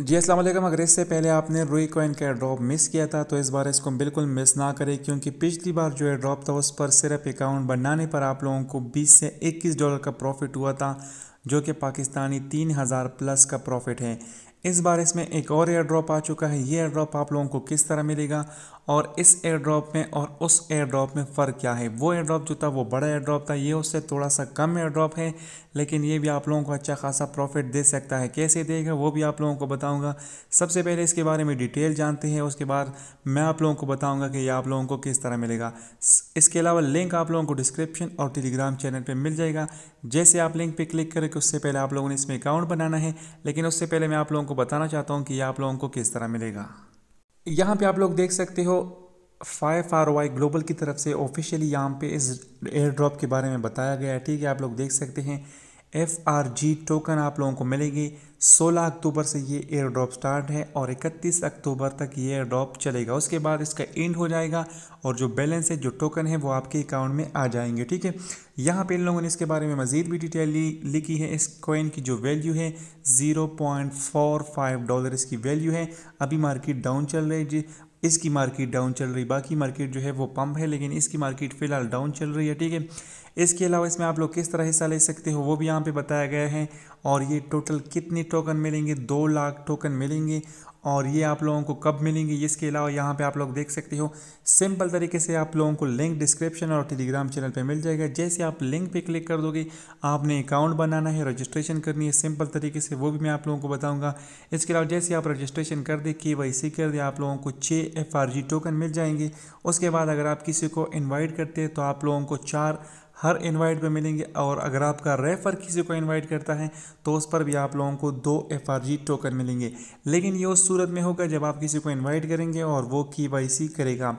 जी असल अगर इससे पहले आपने रोई कोइन का ड्रॉप मिस किया था तो इस बार इसको बिल्कुल मिस ना करें क्योंकि पिछली बार जो ड्रॉप था उस पर सिर्फ अकाउंट बनाने पर आप लोगों को 20 से 21 डॉलर का प्रॉफिट हुआ था जो कि पाकिस्तानी 3000 प्लस का प्रॉफिट है इस बार इसमें एक और एयर ड्रॉप आ चुका है ये एयर ड्रॉप आप लोगों को किस तरह मिलेगा और इस एयर ड्रॉप में और उस एयर ड्रॉप में फ़र्क क्या है वो एयर ड्रॉप जो था वो बड़ा एयर ड्रॉप था ये उससे थोड़ा सा कम एयर ड्रॉप है लेकिन ये भी आप लोगों को अच्छा खासा प्रॉफिट दे सकता है कैसे देगा वो भी आप लोगों को बताऊँगा सबसे पहले इसके बारे में डिटेल जानते हैं उसके बाद मैं आप लोगों को बताऊँगा कि यह आप लोगों को किस तरह मिलेगा इसके अलावा लिंक आप लोगों को डिस्क्रिप्शन और टेलीग्राम चैनल पर मिल जाएगा जैसे आप लिंक पर क्लिक करेंगे उससे पहले आप लोगों ने इसमें अकाउंट बनाना है लेकिन उससे पहले मैं आप लोगों को बताना चाहता हूँ कि यह आप लोगों को किस तरह मिलेगा यहाँ पे आप लोग देख सकते हो फाइव आर वाई ग्लोबल की तरफ से ऑफिशियली यहाँ पे इस एयर ड्रॉप के बारे में बताया गया है ठीक है आप लोग देख सकते हैं एफ आर जी टोकन आप लोगों को मिलेगी 16 अक्टूबर से ये एयर ड्रॉप स्टार्ट है और 31 अक्टूबर तक ये एयर ड्रॉप चलेगा उसके बाद इसका एंड हो जाएगा और जो बैलेंस है जो टोकन है वो आपके अकाउंट में आ जाएंगे ठीक है यहाँ पे इन लोगों ने इसके बारे में मज़ीद भी डिटेल ली लिखी है इस कॉइन की जो वैल्यू है 0.45 डॉलर इसकी वैल्यू है अभी मार्केट डाउन चल रही है इसकी मार्केट डाउन चल रही बाकी मार्केट जो है वो पम्प है लेकिन इसकी मार्केट फ़िलहाल डाउन चल रही है ठीक है इसके अलावा इसमें आप लोग किस तरह हिस्सा ले सकते हो वो भी यहाँ पे बताया गया है और ये टोटल कितने टोकन मिलेंगे दो लाख टोकन मिलेंगे और ये आप लोगों को कब मिलेंगे इसके अलावा यहाँ पे आप लोग देख सकते हो सिंपल तरीके से आप लोगों को लिंक डिस्क्रिप्शन और टेलीग्राम चैनल पे मिल जाएगा जैसे आप लिंक पे क्लिक कर दोगे आपने अकाउंट बनाना है रजिस्ट्रेशन करनी है सिंपल तरीके से वो भी मैं आप लोगों को बताऊंगा इसके अलावा जैसे आप रजिस्ट्रेशन कर दें के वाई सी कर दें आप लोगों को छः एफ आर जी टोकन मिल जाएंगे उसके बाद अगर आप किसी को इन्वाइट करते हैं तो आप लोगों को चार हर इनवाइट पे मिलेंगे और अगर आपका रेफ़र किसी को इनवाइट करता है तो उस पर भी आप लोगों को दो एफ टोकन मिलेंगे लेकिन ये उस सूरत में होगा जब आप किसी को इन्वाइट करेंगे और वो की करेगा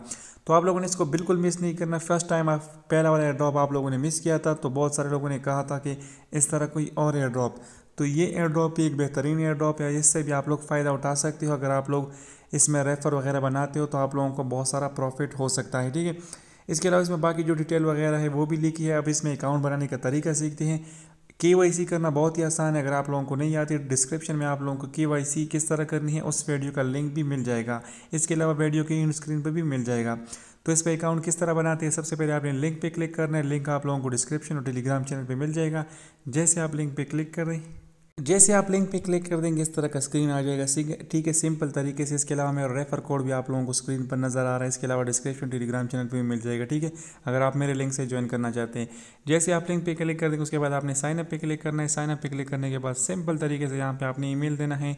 तो आप लोगों ने इसको बिल्कुल मिस नहीं करना फर्स्ट टाइम आप पहला वाला एयर ड्रॉप आप लोगों ने मिस किया था तो बहुत सारे लोगों ने कहा था कि इस तरह कोई और एयर ड्रॉप तो ये एयर ड्रॉप एक बेहतरीन एयर ड्रॉप है इससे भी आप लोग फ़ायदा उठा सकते हो अगर आप लोग इसमें रेफ़र वगैरह बनाते हो तो आप लोगों को बहुत सारा प्रॉफिट हो सकता है ठीक है इसके अलावा इसमें बाकी जो डिटेल वगैरह है वो भी लिखी है अब इसमें अकाउंट बनाने का तरीका सीखते हैं के करना बहुत ही आसान है अगर आप लोगों को नहीं आती तो डिस्क्रिप्शन में आप लोगों को के किस तरह करनी है उस वीडियो का लिंक भी मिल जाएगा इसके अलावा वीडियो के इन स्क्रीन पर भी मिल जाएगा तो इस पर अकाउंट किस तरह बनाते हैं सबसे पहले आपने लिंक पे क्लिक करना है लिंक आप लोगों को डिस्क्रिप्शन और टेलीग्राम चैनल पे मिल जाएगा जैसे आप लिंक पे क्लिक करें जैसे आप लिंक पे क्लिक कर देंगे इस तरह का स्क्रीन आ जाएगा ठीक है सिंपल तरीके से इसके अलावा मेरा रेफर कोड भी आप लोगों को स्क्रीन पर नज़र आ रहा है इसके अलावा डिस्क्रिप्शन टेलीग्राम चैनल पे भी मिल जाएगा ठीक है अगर आप मेरे लिंक से ज्वाइन करना चाहते हैं जैसे आप लिंक पे क्लिक कर देंगे उसके बाद आपने साइनअप पे क्लिक करना है साइनअप पे क्लिक करने के बाद सिंपल तरीके से यहाँ पर आपने ई देना है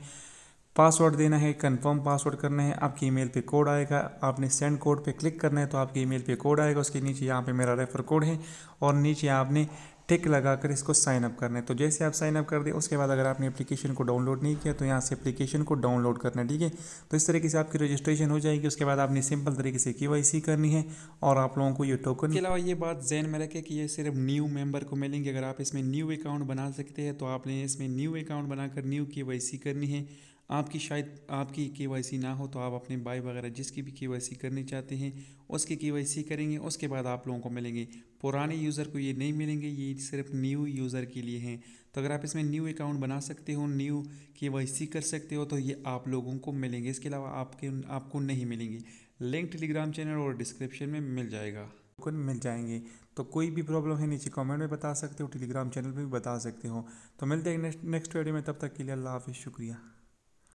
पासवर्ड देना है कंफर्म पासवर्ड करना है आपकी ईमेल पे कोड आएगा आपने सेंड कोड पे क्लिक करना है तो आपकी ईमेल पे कोड आएगा उसके नीचे यहाँ पे मेरा रेफर कोड है और नीचे आपने टिक लगा कर इसको साइन अप करना है तो जैसे आप साइन अप कर दें उसके बाद अगर आपने एप्लीकेशन को डाउनलोड नहीं किया तो यहाँ से एप्लीकेशन को डाउनलोड करना है ठीक है तो इस तरीके से आपकी रजिस्ट्रेशन हो जाएगी उसके बाद आपने सिंपल तरीके से के करनी है और आप लोगों को ये टोकन के अलावा ये बात जहन में रखें कि ये सिर्फ न्यू मेम्बर को मिलेंगे अगर आप इसमें न्यू अकाउंट बना सकते हैं तो आपने इसमें न्यू अकाउंट बनाकर न्यू के करनी है आपकी शायद आपकी के ना हो तो आप अपने बाई वगैरह जिसकी भी के करनी चाहते हैं उसकी के करेंगे उसके बाद आप लोगों को मिलेंगे पुराने यूज़र को ये नहीं मिलेंगे ये सिर्फ न्यू यूज़र के लिए हैं तो अगर आप इसमें न्यू अकाउंट बना सकते हो न्यू के कर सकते हो तो ये आप लोगों को मिलेंगे इसके अलावा आपके आपको नहीं मिलेंगे लिंक टेलीग्राम चैनल और डिस्क्रिप्शन में मिल जाएगा टोकन मिल जाएंगे तो कोई भी प्रॉब्लम है नीचे कमेंट में बता सकते हो टेलीग्राम चैनल पर भी बता सकते हो तो मिलते हैं नेक्स्ट नेक्स्ट वीडियो में तब तक के लिए अल्लाह हाफ़ि शुक्रिया